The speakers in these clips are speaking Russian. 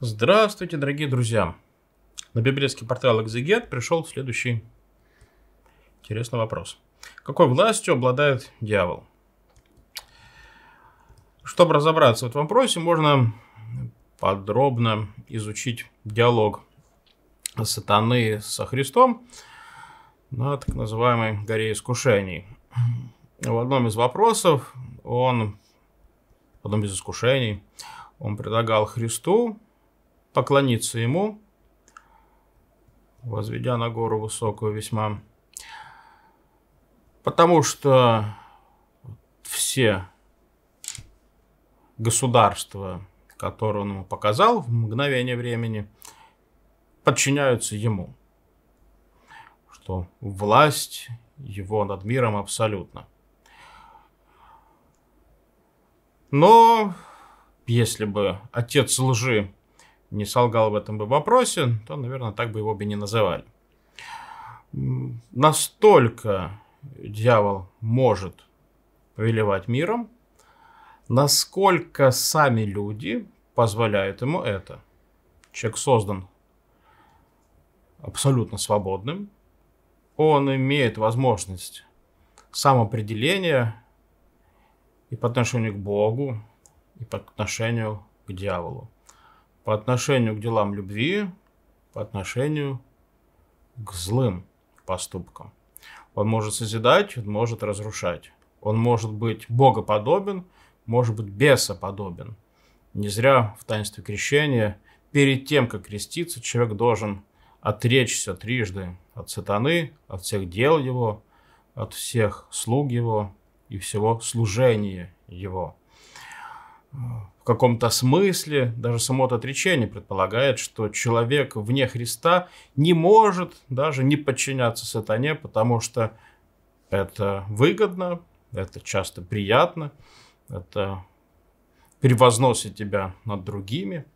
Здравствуйте, дорогие друзья! На библейский портал «Экзегет» пришел следующий интересный вопрос. Какой властью обладает дьявол? Чтобы разобраться в этом вопросе, можно подробно изучить диалог сатаны со Христом на так называемой горе искушений. В одном из вопросов он, в одном из искушений, он предлагал Христу поклониться ему, возведя на гору высокую весьма. Потому что все государства, которые он ему показал в мгновение времени, подчиняются ему. Что власть его над миром абсолютно. Но если бы отец лжи не солгал в этом бы вопросе, то, наверное, так бы его бы не называли. Настолько дьявол может повелевать миром, насколько сами люди позволяют ему это. Человек создан абсолютно свободным, он имеет возможность самоопределения и по отношению к Богу, и по отношению к дьяволу по отношению к делам любви, по отношению к злым поступкам. Он может созидать, он может разрушать. Он может быть богоподобен, может быть бесоподобен. Не зря в таинстве крещения перед тем, как креститься, человек должен отречься трижды от сатаны, от всех дел его, от всех слуг его и всего служения его в каком-то смысле даже само это отречение предполагает, что человек вне Христа не может даже не подчиняться сатане, потому что это выгодно, это часто приятно, это превозносит тебя над другими,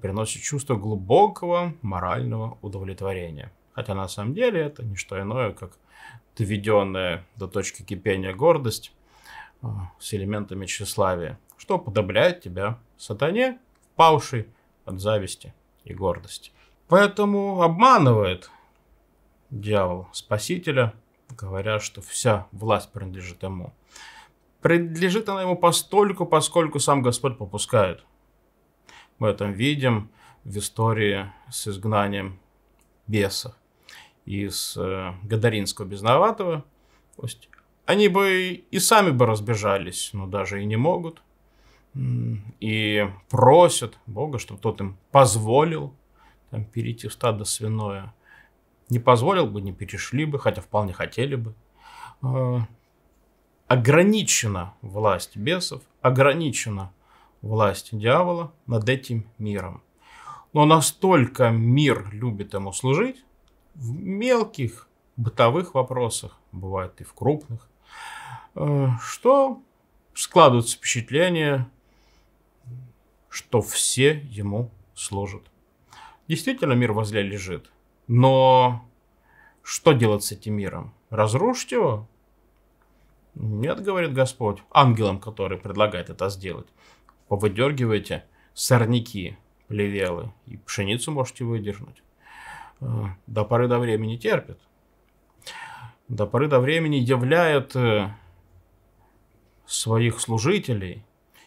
приносит чувство глубокого морального удовлетворения. Хотя на самом деле это не что иное, как доведенная до точки кипения гордость, с элементами тщеславия, что подобляет тебя сатане, павший от зависти и гордости. Поэтому обманывает дьявол спасителя, говоря, что вся власть принадлежит ему. Принадлежит она ему постольку, поскольку сам Господь попускает. Мы это видим в истории с изгнанием бесов из э, Гадаринского Безноватого, то есть они бы и сами бы разбежались, но даже и не могут. И просят Бога, чтобы тот им позволил там, перейти в стадо свиное. Не позволил бы, не перешли бы, хотя вполне хотели бы. А, ограничена власть бесов, ограничена власть дьявола над этим миром. Но настолько мир любит ему служить, в мелких бытовых вопросах, бывает и в крупных, Э, что складывается впечатление, что все ему служат. Действительно, мир возле лежит. Но что делать с этим миром? Разрушить его? Нет, говорит Господь, ангелам, который предлагает это сделать. Повыдергивайте сорняки, плевелы, и пшеницу можете выдернуть. Э, до поры до времени терпит. До поры до времени являет э, своих служителей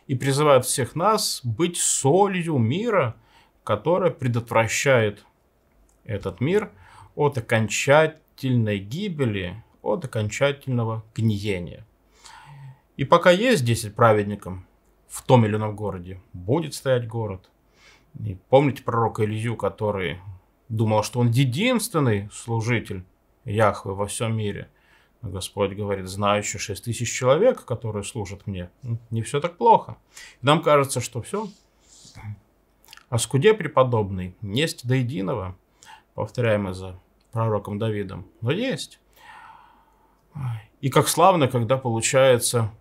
и призывает всех нас быть солью мира, которая предотвращает этот мир от окончательной гибели, от окончательного гниения. И пока есть 10 праведников в том или ином городе, будет стоять город. И помните пророка Илью, который думал, что он единственный служитель Яхвы во всем мире – Господь говорит, знаю еще 6 тысяч человек, которые служат мне. Ну, не все так плохо. Нам кажется, что все. а скуде преподобный есть до единого, повторяем за пророком Давидом, но есть. И как славно, когда получается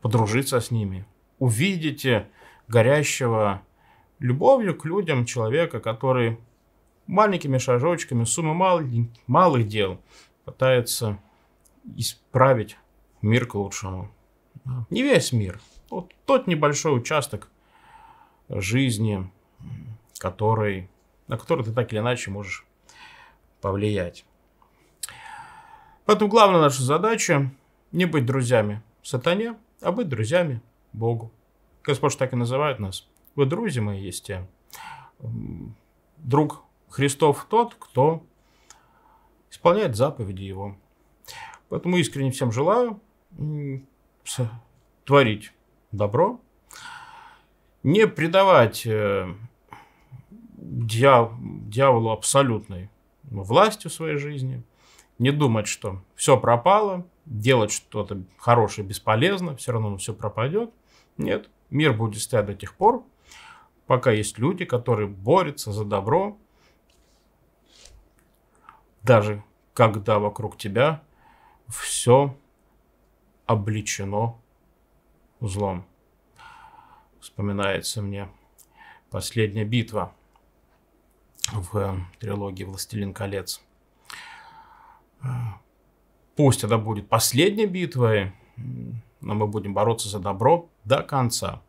подружиться с ними. Увидите горящего любовью к людям человека, который маленькими шажочками, суммы малых, малых дел – пытается исправить мир к лучшему. Не весь мир, вот тот небольшой участок жизни, который, на который ты так или иначе можешь повлиять. Поэтому главная наша задача не быть друзьями сатане, а быть друзьями Богу. Господь так и называет нас. Вы друзья мои есть те. Друг Христов тот, кто исполняет заповеди Его. Поэтому искренне всем желаю творить добро, не придавать э, дьяволу абсолютной власти в своей жизни, не думать, что все пропало, делать что-то хорошее бесполезно, все равно все пропадет. Нет, мир будет стоять до тех пор, пока есть люди, которые борются за добро, даже когда вокруг тебя все обличено злом. Вспоминается мне последняя битва в э, трилогии «Властелин колец». Э, пусть это будет последней битвой, но мы будем бороться за добро до конца.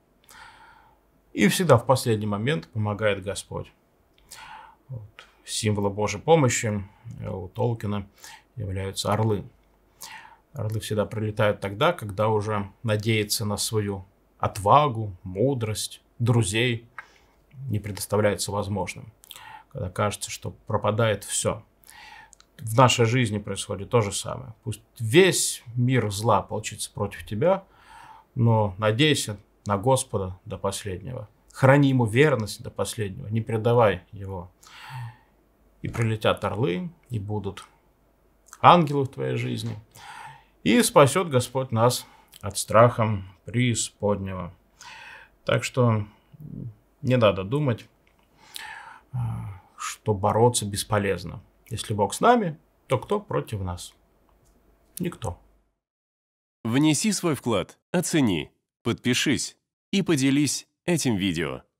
И всегда в последний момент помогает Господь. Вот символа Божьей помощи э, у Толкина являются орлы. Орлы всегда прилетают тогда, когда уже надеется на свою отвагу, мудрость, друзей не предоставляется возможным. Когда кажется, что пропадает все. В нашей жизни происходит то же самое. Пусть весь мир зла получится против тебя, но надейся на Господа до последнего. Храни ему верность до последнего, не предавай его и прилетят орлы, и будут ангелы в твоей жизни. И спасет Господь нас от страха преисподнего. Так что не надо думать, а, что бороться бесполезно. Если Бог с нами, то кто против нас? Никто. Внеси свой вклад, оцени, подпишись и поделись этим видео.